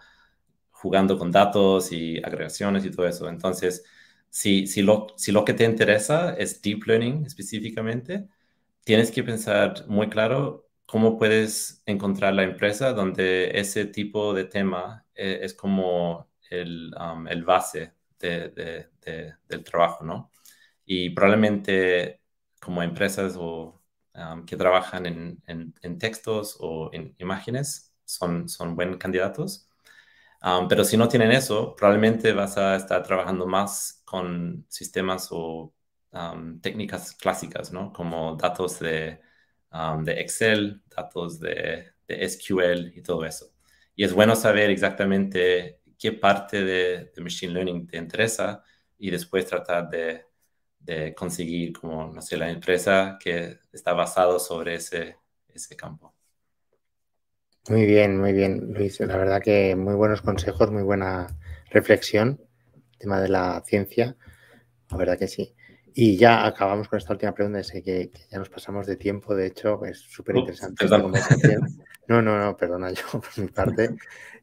jugando con datos y agregaciones y todo eso. Entonces, si, si, lo, si lo que te interesa es Deep Learning específicamente, tienes que pensar muy claro ¿cómo puedes encontrar la empresa donde ese tipo de tema eh, es como el, um, el base del trabajo, ¿no? Y probablemente como empresas o, um, que trabajan en, en, textos o en imágenes son, son buen candidatos. Um, pero si no tienen eso, probablemente vas a estar trabajando más con sistemas o técnicas clásicas, ¿no? Como datos de Um, de Excel, datos de, SQL y todo eso. Y es bueno saber exactamente qué parte de, Machine Learning te interesa y después tratar de, conseguir como, no sé, la empresa que está basado sobre ese, ese campo. Muy bien, muy bien, Luis. La verdad que muy buenos consejos, muy buena reflexión, tema de la ciencia. La verdad que sí. Y ya acabamos con esta última pregunta, sé que, ya nos pasamos de tiempo, de hecho, es súper interesante. no, no, no, perdona yo [LAUGHS] por mi parte.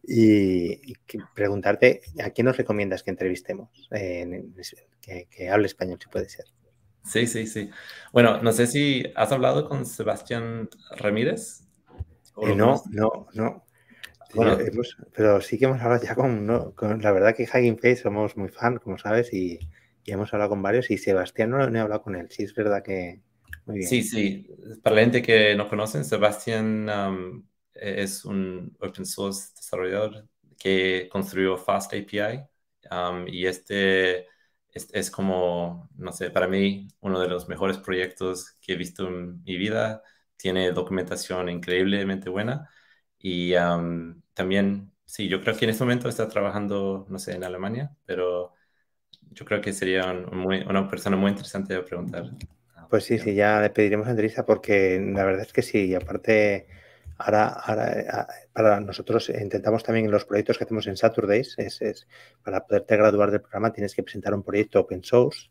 Y, preguntarte, ¿a quién nos recomiendas que entrevistemos? Eh, que, hable español, si puede ser. Sí, sí, sí. Bueno, no sé si has hablado con Sebastián Ramírez. Eh, no, no, no. Bueno, pero sí que hemos hablado ya con, no, con la verdad que Hugging Face somos muy fan, como sabes, y, hemos hablado con varios y Sebastián no, no he hablado con él, sí es verdad que... Sí, sí, para la gente que no conocen, Sebastián um, e-, es un open source desarrollador que construyó Fast API um, y este es, como, no sé, para mí uno de los mejores proyectos que he visto en mi vida. Tiene documentación increíblemente buena y um, también, sí, yo creo que en este momento está trabajando, no sé, en Alemania, pero yo creo que sería una persona muy interesante de preguntar. Pues sí, sí, ya le pediremos a Andrés porque la verdad es que sí, y aparte ahora, para nosotros intentamos también en los proyectos que hacemos en Saturdays, es, para poderte graduar del programa tienes que presentar un proyecto open source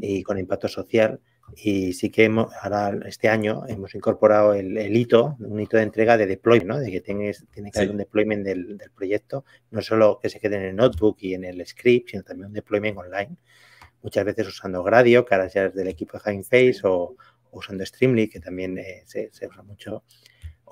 y con impacto social y sí que ahora este año hemos incorporado el, hito, un hito de entrega de deployment, ¿no? de que tiene que haber un deployment del, del, proyecto, no solo que se quede en el notebook y en el script, sino también un deployment online. Muchas veces usando Gradio, que ahora ya es del equipo de o, o usando Streamly, que también eh, se, se, usa mucho.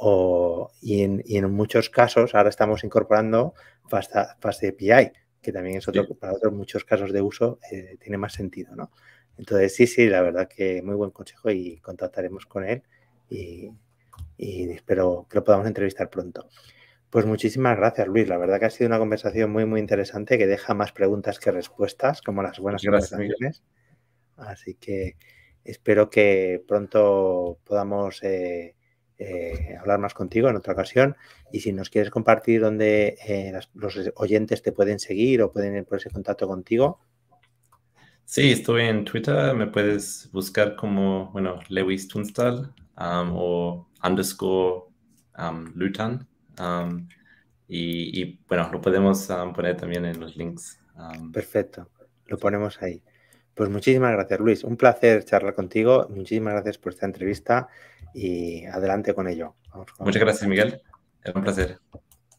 O, y, en, en, muchos casos ahora estamos incorporando Fast API, que también es otro, para otros muchos casos de uso eh, tiene más sentido, ¿no? Entonces, sí, sí, la verdad que muy buen consejo y contactaremos con él y, espero que lo podamos entrevistar pronto. Pues muchísimas gracias, Luis. La verdad que ha sido una conversación muy, muy interesante que deja más preguntas que respuestas, como las buenas conversaciones. Así que espero que pronto podamos eh, eh, hablar más contigo en otra ocasión. Y si nos quieres compartir dónde eh, los oyentes te pueden seguir o pueden ponerse en contacto contigo, Sí, estoy en Twitter, me puedes buscar como, bueno, Lewis Tunstall um, o underscore um, Lutan. Um, y, bueno, lo podemos poner también en los links. Perfecto, lo ponemos ahí. Pues muchísimas gracias, Luis. Un placer charlar contigo. Muchísimas gracias por esta entrevista y adelante con ello. Muchas gracias, Miguel. Era un placer.